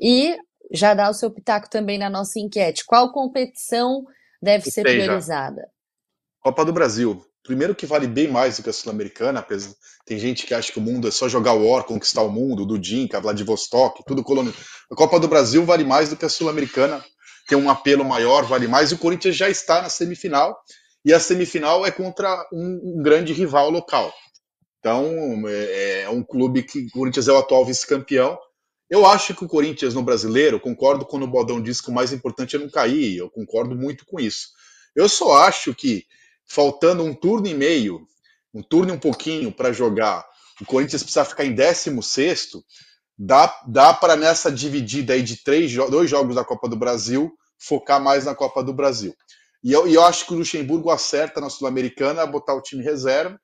E já dá o seu pitaco também na nossa enquete. Qual competição deve ser priorizada? Copa do Brasil. Primeiro que vale bem mais do que a Sul-Americana, apesar tem gente que acha que o mundo é só jogar o War, conquistar o mundo, do Dinka, Vladivostok, tudo colônia. A Copa do Brasil vale mais do que a Sul-Americana, tem um apelo maior, vale mais, e o Corinthians já está na semifinal, e a semifinal é contra um, um grande rival local. Então, é, é um clube que o Corinthians é o atual vice-campeão, eu acho que o Corinthians no brasileiro, concordo quando o Bodão disse que o mais importante é não cair, eu concordo muito com isso. Eu só acho que, faltando um turno e meio, um turno e um pouquinho para jogar, o Corinthians precisa ficar em 16, dá, dá para nessa dividida aí de três, dois jogos da Copa do Brasil, focar mais na Copa do Brasil. E eu, e eu acho que o Luxemburgo acerta na Sul-Americana a botar o time reserva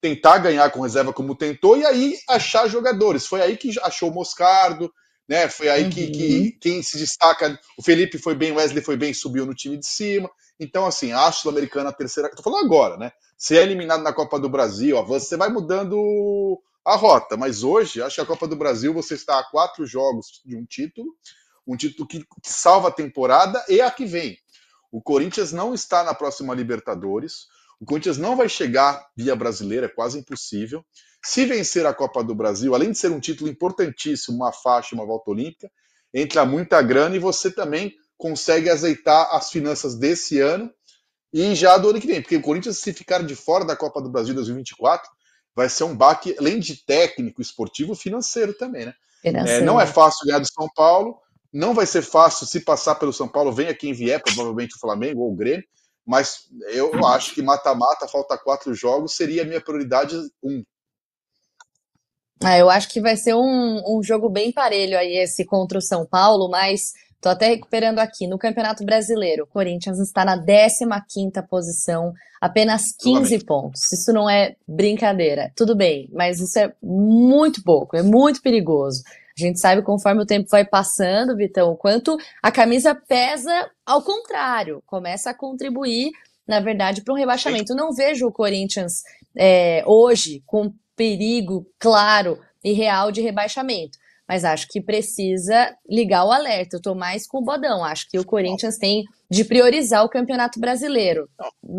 tentar ganhar com reserva como tentou e aí achar jogadores. Foi aí que achou o Moscardo, né? Foi aí uhum. que, que, uhum. quem se destaca, o Felipe foi bem, o Wesley foi bem, subiu no time de cima. Então, assim, a Sul-Americana, a terceira. Tô falando agora, né? Se é eliminado na Copa do Brasil, avança, você vai mudando a rota. Mas hoje, acho que a Copa do Brasil você está a quatro jogos de um título, um título que, que salva a temporada e a que vem. O Corinthians não está na próxima Libertadores. O Corinthians não vai chegar via brasileira, é quase impossível. Se vencer a Copa do Brasil, além de ser um título importantíssimo, uma faixa, uma volta olímpica, entra muita grana e você também consegue azeitar as finanças desse ano e já do ano que vem. Porque o Corinthians, se ficar de fora da Copa do Brasil 2024, vai ser um baque, além de técnico, esportivo, financeiro também, né? É, não é fácil ganhar do São Paulo, não vai ser fácil se passar pelo São Paulo, venha quem vier, provavelmente o Flamengo ou o Grêmio, mas eu acho que mata-mata, falta quatro jogos, seria a minha prioridade um. Ah, eu acho que vai ser um, um jogo bem parelho aí esse contra o São Paulo, mas tô até recuperando aqui. No Campeonato Brasileiro, o Corinthians está na 15ª posição, apenas 15 pontos. Isso não é brincadeira. Tudo bem, mas isso é muito pouco, é muito perigoso. A gente sabe conforme o tempo vai passando, Vitão, o quanto a camisa pesa ao contrário, começa a contribuir, na verdade, para um rebaixamento. Não vejo o Corinthians é, hoje com perigo claro e real de rebaixamento. Mas acho que precisa ligar o alerta. Eu tô mais com o Bodão. Acho que o Corinthians tem de priorizar o Campeonato Brasileiro.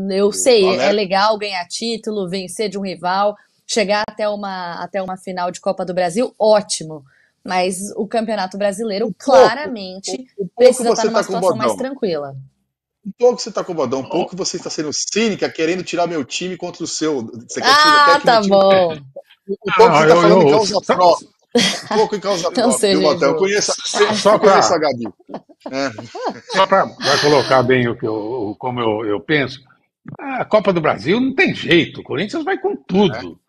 Eu sei, é legal ganhar título, vencer de um rival, chegar até uma, até uma final de Copa do Brasil, ótimo. Mas o Campeonato Brasileiro um claramente um, precisa estar tá numa tá situação mais tranquila. Um pouco você está acomodão, um pouco você está sendo cínica, querendo tirar meu time contra o seu. Você quer, ah, tá bom. Time... Um pouco ah, você está falando eu, em causa só... Tá. própria. Um pouco em causa então, própria, viu, Eu conheço, só, só conheço a Gabi. É. Só para colocar bem o, o, como eu, eu penso, a Copa do Brasil não tem jeito, o Corinthians vai com tudo. É.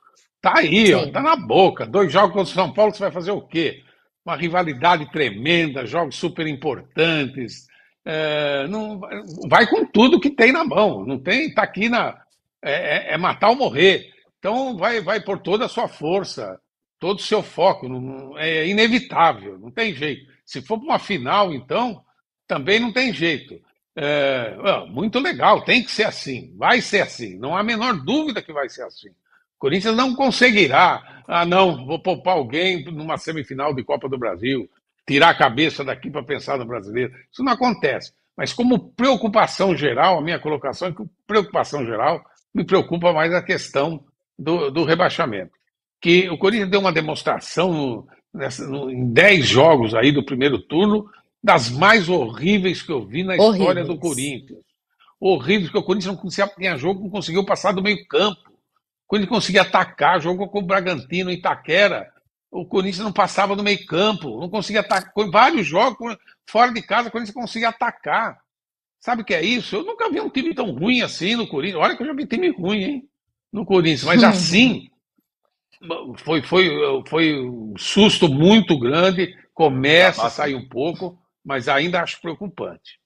Tá aí, ó, tá na boca. Dois jogos contra o São Paulo, você vai fazer o quê? Uma rivalidade tremenda, jogos super importantes. É, não, vai com tudo que tem na mão. Não tem, tá aqui na. É, é, é matar ou morrer. Então vai, vai por toda a sua força, todo o seu foco. Não, é inevitável, não tem jeito. Se for para uma final, então, também não tem jeito. É, muito legal, tem que ser assim, vai ser assim, não há a menor dúvida que vai ser assim. Corinthians não conseguirá. Ah, não, vou poupar alguém numa semifinal de Copa do Brasil, tirar a cabeça daqui para pensar no brasileiro. Isso não acontece. Mas como preocupação geral, a minha colocação é que preocupação geral me preocupa mais a questão do, do rebaixamento. Que o Corinthians deu uma demonstração no, nessa, no, em 10 jogos aí do primeiro turno, das mais horríveis que eu vi na horríveis. história do Corinthians. Horríveis, porque o Corinthians não conseguia, tinha jogo, não conseguiu passar do meio campo. Quando ele conseguia atacar, jogou com o Bragantino, Itaquera, o Corinthians não passava no meio campo, não conseguia atacar. Com vários jogos, fora de casa, o Corinthians conseguia atacar. Sabe o que é isso? Eu nunca vi um time tão ruim assim no Corinthians. Olha que eu já vi time ruim, hein? No Corinthians. Mas assim, foi, foi, foi um susto muito grande. Começa, a sair um pouco, mas ainda acho preocupante.